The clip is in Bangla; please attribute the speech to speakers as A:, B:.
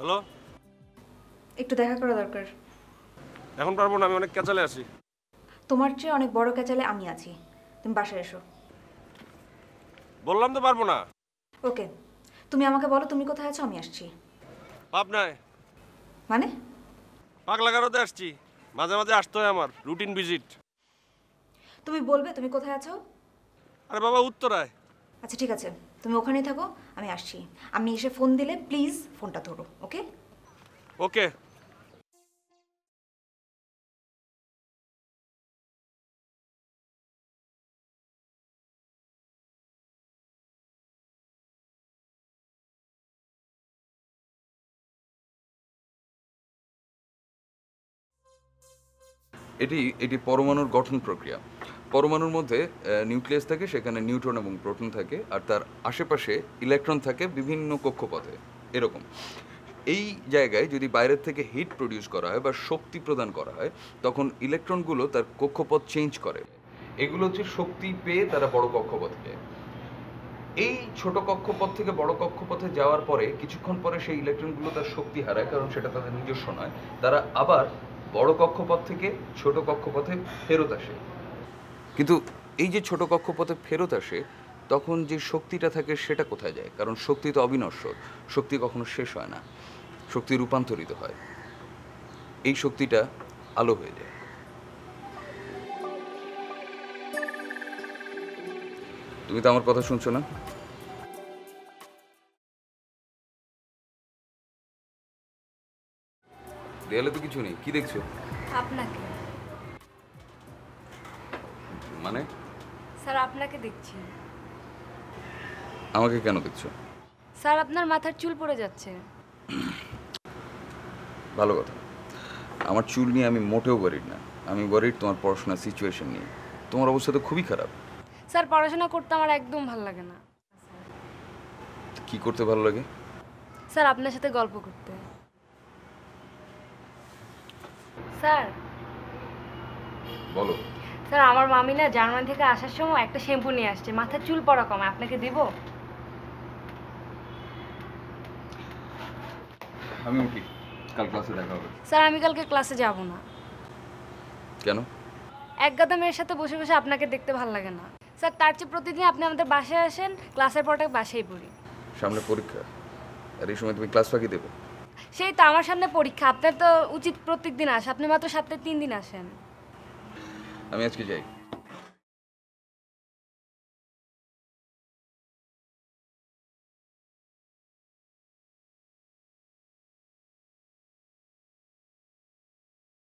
A: হ্যালো একটু দেখা করা দরকার
B: এখন পারবো না আমি অনেক ক্যাচালে আছি
A: তোমার চেয়ে অনেক বড় ক্যাচালে আমি আছি তুমি বাসায় এসো
B: বললাম তো পারবো না
A: ওকে তুমি আমাকে বলো তুমি কোথায় আছো আমি আসছি পাবনায় মানে
B: পাগলা গারোতে আসছি মাঝে মাঝে আসতে হয় আমার রুটিন ভিজিট
A: তুমি বলবে তুমি কোথায় আছো
B: আরে বাবা উত্তরায়
A: আচ্ছা ঠিক আছে তুমি ওখানে থাকো আমি আসছি আমি এসে ফোন দিলে প্লিজ ফোনটা ধরো ওকে ওকে
B: এটি এটি পরমাণুর গঠন প্রক্রিয়া পরমাণুর মধ্যে নিউক্লিয়াস থাকে সেখানে নিউট্রন এবং প্রোটন থাকে আর তার আশেপাশে ইলেকট্রন থাকে বিভিন্ন কক্ষপথে এরকম এই জায়গায় যদি বাইরের থেকে হিট প্রডিউস করা হয় বা শক্তি প্রদান করা হয় তখন ইলেকট্রনগুলো তার কক্ষপথ চেঞ্জ করে এগুলো হচ্ছে শক্তি পেয়ে তারা বড় কক্ষপথে যায় এই ছোট কক্ষপথ থেকে বড় কক্ষপথে যাওয়ার পরে কিছুক্ষণ পরে সেই ইলেকট্রনগুলো তার শক্তি হারায় কারণ সেটা তাদের নিজস্ব নয় তারা আবার বড় কক্ষপথ থেকে ছোট কক্ষপথে ফেরত আসে কিন্তু এই যে ছোট কক্ষপথে ফেরত আসে তখন যে শক্তিটা থাকে সেটা কোথায় যায় কারণ শক্তি তো অবিনশ্বর শক্তি কখনো শেষ হয় না শক্তি রূপান্তরিত হয় এই শক্তিটা আলো হয়ে যায় তুমি তো আমার কথা শুনছো না
C: দেয়ালে তো কিছু নেই কি দেখছো আপনাকে মানে স্যার আপনাকে দেখছি
B: আমাকে কেন দেখছো
C: স্যার আপনার মাথার চুল পড়ে যাচ্ছে
B: ভালো কথা আমার চুল নিয়ে আমি মোটেও ওয়ারিড না আমি ওয়ারিড তোমার পড়াশোনার সিচুয়েশন নিয়ে তোমার অবস্থা তো খুবই খারাপ
C: স্যার পড়াশোনা করতে আমার একদম ভালো লাগে না
B: কি করতে ভালো লাগে
C: স্যার আপনার সাথে গল্প করতে স্যার বলো স্যার আমার মামি না জার্মানি থেকে আসার সময় একটা শ্যাম্পু নিয়ে আসছে মাথার চুল পড়া কম আপনাকে দিব
B: আমি উঠি কাল ক্লাসে দেখা হবে
C: স্যার আমি কালকে ক্লাসে যাব না কেন এক গাদা মেয়ের সাথে বসে বসে আপনাকে দেখতে ভালো লাগে না স্যার তার চেয়ে প্রতিদিন আপনি আমাদের বাসায় আসেন ক্লাসের পরটা বাসায় পড়ি
B: সামনে পরীক্ষা আর এই সময় তুমি ক্লাস ফাঁকি দেবে
C: সেই তো আমার সামনে পরীক্ষা আপনার তো উচিত প্রত্যেক দিন আসে আপনি মাত্র সপ্তাহে তিন দিন আসেন Também esqueci.